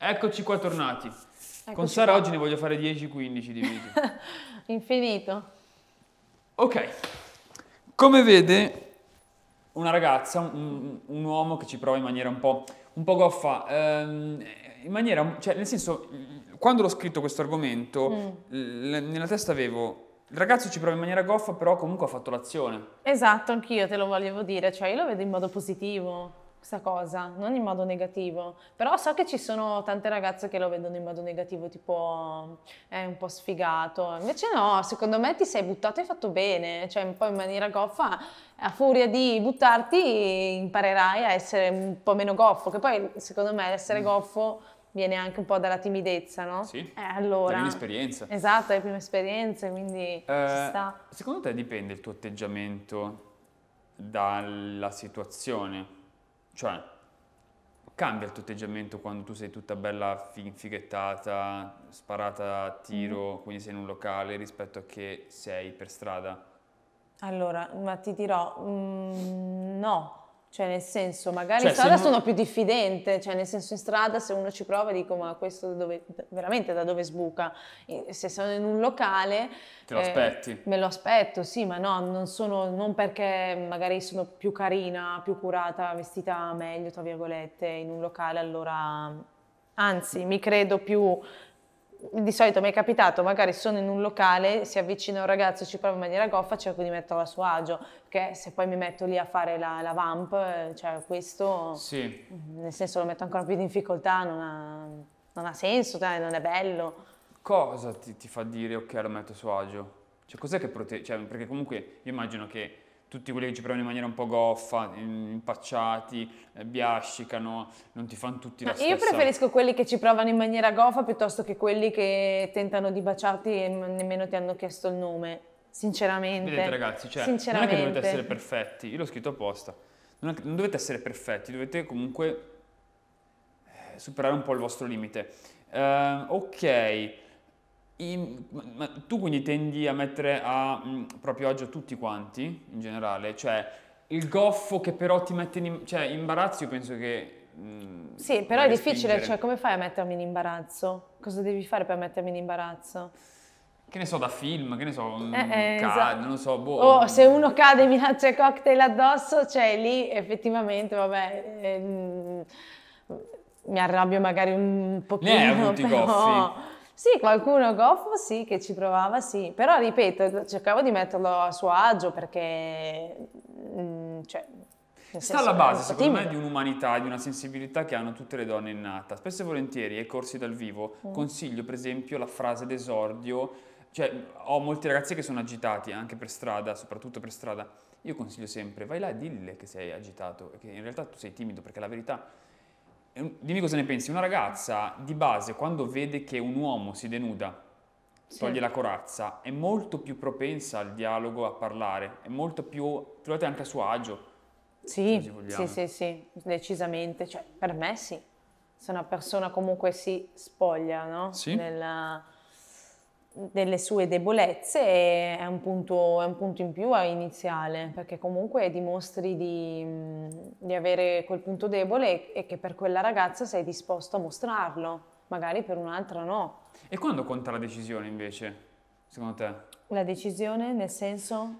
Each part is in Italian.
Eccoci qua tornati. Eccoci Con Sara qua. oggi ne voglio fare 10-15 di video. Infinito. Ok, come vede una ragazza, un, un, uomo che ci prova in maniera un po', un po goffa, ehm, in maniera, cioè nel senso, quando l'ho scritto questo argomento, mm. l- nella testa avevo il ragazzo ci prova in maniera goffa, però comunque ha fatto l'azione. Esatto, anch'io te lo volevo dire, cioè io lo vedo in modo positivo questa cosa, non in modo negativo, però so che ci sono tante ragazze che lo vedono in modo negativo, tipo mm, è un po' sfigato, invece no, secondo me ti sei buttato e fatto bene, cioè un po' in maniera goffa, a furia di buttarti imparerai a essere un po' meno goffo, che poi secondo me essere mm. goffo viene anche un po' dalla timidezza, no? Sì. Eh, allora. le prime esperienze. Esatto, le prime esperienze, quindi eh, Secondo te dipende il tuo atteggiamento dalla situazione? Cioè, cambia il tuo atteggiamento quando tu sei tutta bella fighettata, sparata a tiro, mm. quindi sei in un locale rispetto a che sei per strada? Allora, ma ti dirò, mm, no, cioè, nel senso, magari cioè, in strada sono non... più diffidente, cioè, nel senso, in strada se uno ci prova dico, ma questo dove, veramente da dove sbuca? Se sono in un locale... Te lo eh, aspetti? Me lo aspetto, sì, ma no, non, sono, non perché magari sono più carina, più curata, vestita meglio, tra virgolette, in un locale, allora... Anzi, mi credo più di solito mi è capitato, magari sono in un locale, si avvicina un ragazzo, ci provo in maniera goffa, cerco di metterlo a suo agio, perché se poi mi metto lì a fare la, la vamp, cioè questo, sì. nel senso lo metto ancora più in difficoltà, non ha, non ha senso, non è bello. Cosa ti, ti, fa dire ok lo metto a suo agio? Cioè cos'è che protegge? Cioè, perché comunque io immagino che tutti quelli che ci provano in maniera un po' goffa, impacciati, eh, biascicano, non ti fanno tutti la no, stessa... Io preferisco quelli che ci provano in maniera goffa piuttosto che quelli che tentano di baciarti e nemmeno ti hanno chiesto il nome, sinceramente. Vedete ragazzi, cioè, sinceramente. non è che dovete essere perfetti, io l'ho scritto apposta, non, è, non dovete essere perfetti, dovete comunque eh, superare un po' il vostro limite. Uh, ok in, ma, ma tu quindi tendi a mettere a mh, mm, proprio agio tutti quanti in generale, cioè il goffo che però ti mette in cioè, imbarazzo, io penso che... Mh, mm, sì, però è difficile, spingere. cioè come fai a mettermi in imbarazzo? Cosa devi fare per mettermi in imbarazzo? Che ne so, da film, che ne so, eh, eh, cade, esatto. non lo so, boh. Oh, se uno cade e mi lancia cocktail addosso, cioè lì effettivamente, vabbè, eh, mi arrabbio magari un pochino, Ne hai avuti però... goffi? Sì, qualcuno goffo sì, che ci provava sì, però ripeto, cercavo di metterlo a suo agio perché... Mm, cioè, Sta alla base, secondo timido. me, di un'umanità, di una sensibilità che hanno tutte le donne innata. Spesso e volentieri ai corsi dal vivo mm. consiglio, per esempio, la frase d'esordio. Cioè, ho molti ragazzi che sono agitati, anche per strada, soprattutto per strada. Io consiglio sempre, vai là e dille che sei agitato, che in realtà tu sei timido, perché la verità Dimmi cosa ne pensi, una ragazza di base quando vede che un uomo si denuda, sì. toglie certo. la corazza, è molto più propensa al dialogo, a parlare, è molto più, trovate anche a suo agio. Sì, sì, sì, sì, decisamente, cioè per me sì, se una persona comunque si spoglia, no? Sì. Nella delle sue debolezze è un, punto, è un punto in più iniziale, perché comunque dimostri di, di avere quel punto debole e che per quella ragazza sei disposto a mostrarlo, magari per un'altra no. E quando conta la decisione invece, secondo te? La decisione nel senso?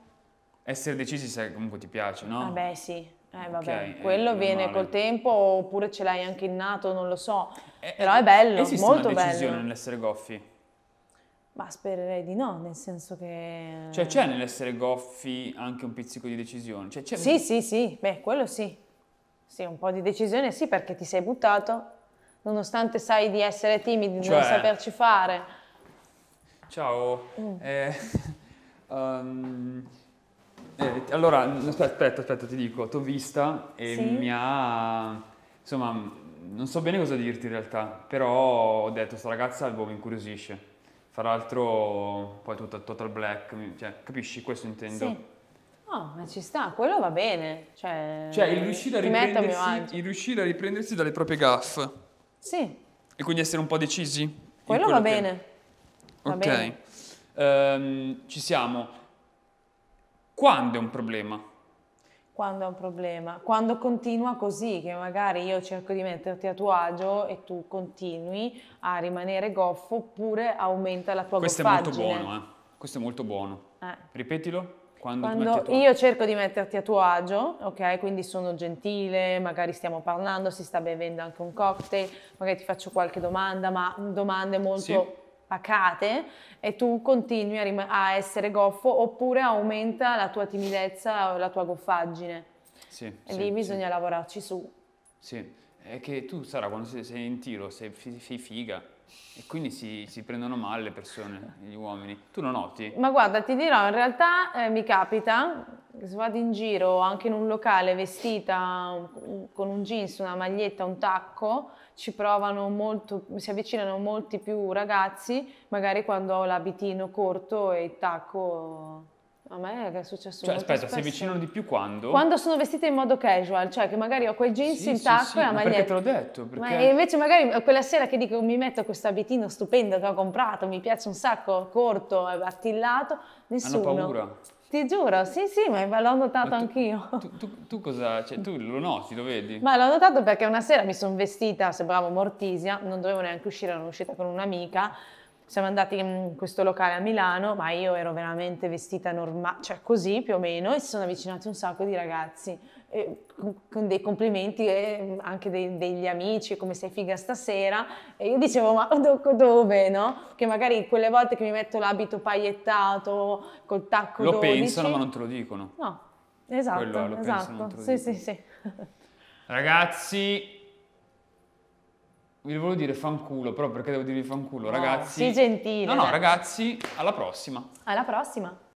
Essere decisi se comunque ti piace, no? Ah beh sì, eh, vabbè, okay, eh, quello viene col tempo oppure ce l'hai anche innato, non lo so. È, eh, Però è bello, eh, molto bello. Esiste una decisione bello. nell'essere goffi? Ma spererei di no, nel senso che... Cioè eh, c'è nell'essere goffi anche un pizzico di decisione? Cioè, sì, sì, sì, beh, quello sì. Sì, un po' di decisione sì, perché ti sei buttato, nonostante sai di essere timidi, di non cioè. saperci fare. Ciao. Mm. Eh, um, eh, allora, aspetta, aspetta, ti dico, t'ho vista e sì? mi ha... Insomma, non so bene cosa dirti in realtà, però ho detto, sta ragazza boh, mi incuriosisce. Tra l'altro poi tutto Total Black, cioè, capisci? Questo intendo. Sì. No, ma ci sta, quello va bene. Cioè, cioè il, riuscire il, riuscire a riprendersi, dalle proprie gaffe. Sì. E quindi essere un po' decisi. Quello, quello va che... bene. Va ok. Bene. Um, ci siamo. Quando è un problema? quando è un problema, quando continua così, che magari io cerco di metterti a tuo agio e tu continui a rimanere goffo oppure aumenta la tua Questo goffaggine. Questo è molto buono, eh? Questo è molto buono. Eh. Ripetilo. Quando, quando tuo... io cerco di metterti a tuo agio, ok? Quindi sono gentile, magari stiamo parlando, si sta bevendo anche un cocktail, magari ti faccio qualche domanda, ma domande molto... Sì pacate e tu continui a, rim- a essere goffo oppure aumenta la tua timidezza o la tua goffaggine. Sì, e sì, lì bisogna sì. lavorarci su. Sì, è che tu Sara quando sei in tiro sei, sei figa, e quindi si, si, prendono male le persone, gli uomini. Tu lo noti? Ma guarda, ti dirò, in realtà eh, mi capita, se vado in giro anche in un locale vestita con un jeans, una maglietta, un tacco, ci provano molto, si avvicinano molti più ragazzi, magari quando ho l'abitino corto e il tacco a me è successo Cioè, aspetta, spesso. si avvicinano di più quando? Quando sono vestita in modo casual, cioè che magari ho quei jeans, sì, il tacco sì, sì, e la maglietta. perché te l'ho detto, perché... Ma invece magari quella sera che dico mi metto questo abitino stupendo che ho comprato, mi piace un sacco, corto, attillato, nessuno. Hanno paura. Ti giuro, sì, sì, ma l'ho notato ma tu, anch'io. Tu, tu, tu, cosa, cioè, tu lo noti, lo vedi? Ma l'ho notato perché una sera mi sono vestita, sembravo Mortisia, non dovevo neanche uscire, ero uscita con un'amica, siamo andati in questo locale a Milano, ma io ero veramente vestita normale, cioè così più o meno, e si sono avvicinati un sacco di ragazzi eh, con dei complimenti eh, anche dei, degli amici, come sei figa stasera, e io dicevo ma do- dove, no? Che magari quelle volte che mi metto l'abito paiettato col tacco Lo 12, pensano ma non te lo dicono. No, esatto, Quello, lo esatto, pensano, non te lo sì, dicono. sì, sì. Ragazzi, vi volevo dire fanculo, però perché devo dirvi fanculo, no, ragazzi? Sì, gentile. No, no, ragazzi, alla prossima. Alla prossima.